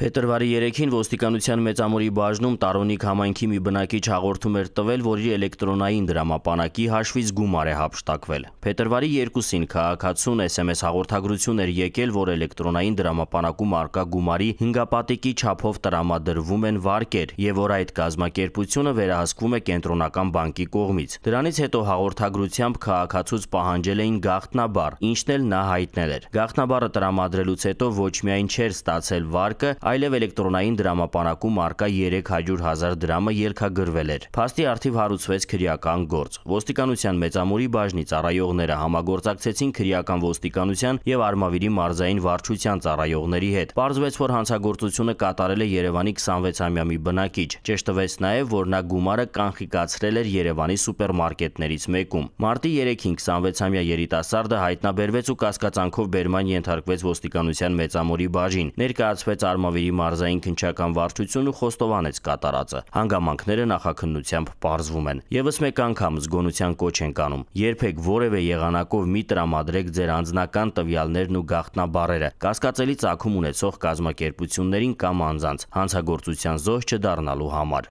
Փետրվարի 3-ին ոստիկանության Մեծամորի բաժնում Տարոնիկ համայնքի մի բնակիչ հաղորդում էր տվել, որ իր էլեկտրոնային դրամապանակի հաշվից գումար է հափշտակվել։ Փետրվարի 2-ին քաղաքացուն SMS հաղորդագրություն էր եկել, որ էլեկտրոնային դրամապանակում արկա գումարի հինգապատիկի չափով տրամադրվում են վարկեր եւ որ այդ կազմակերպությունը վերահսկվում է կենտրոնական բանկի կողմից։ Դրանից հետո հաղորդագրությամբ քաղաքացուց պահանջել էին գաղտնաբար, ինչն էլ նա հայտնել էր։ Գաղտնաբարը տրամադրելուց հետո ոչ միայն չէր ստացել վարկը, այլև էլեկտրոնային դրամապանակում արկա 300.000 դրամը ելքագրվել էր։ Փաստի արդիվ հարուցվեց քրեական գործ։ Ոստիկանության Մեծամորի բաժնի ծառայողները համագործակցեցին քրեական ոստիկանության եւ Արմավիրի մարզային վարչության ծառայողների հետ։ Պարզվեց, որ հանցագործությունը կատարել է Երևանի 26-ամյա մի բնակիչ։ Ճիշտ տվեց նաեւ, որ նա գումարը կանխիկացրել էր Երևանի սուպերմարկետներից մեկում։ Մարտի 3-ին 26-ամյա երիտասարդը հայտնաբերվեց ու կասկածանքով բերման ենթարկվեց ոստիկանության Մեծամորի բաժին։ Ներկայացվեց Արմավիրի Ղարաբաղի մարզային քնչական վարչությունը խոստովանեց կատարածը։ Հանգամանքները նախաքննությամբ պարզվում են։ Եվս մեկ անգամ զգոնության կոչ են կանում։ Երբեք որևէ եղանակով մի տրամադրեք ձեր անձնական տվյալներն ու գաղտնաբառերը։ Կասկածելի ծագում ունեցող կազմակերպություններին կամ անձանց հանցագործության զոհ չդառնալու համար։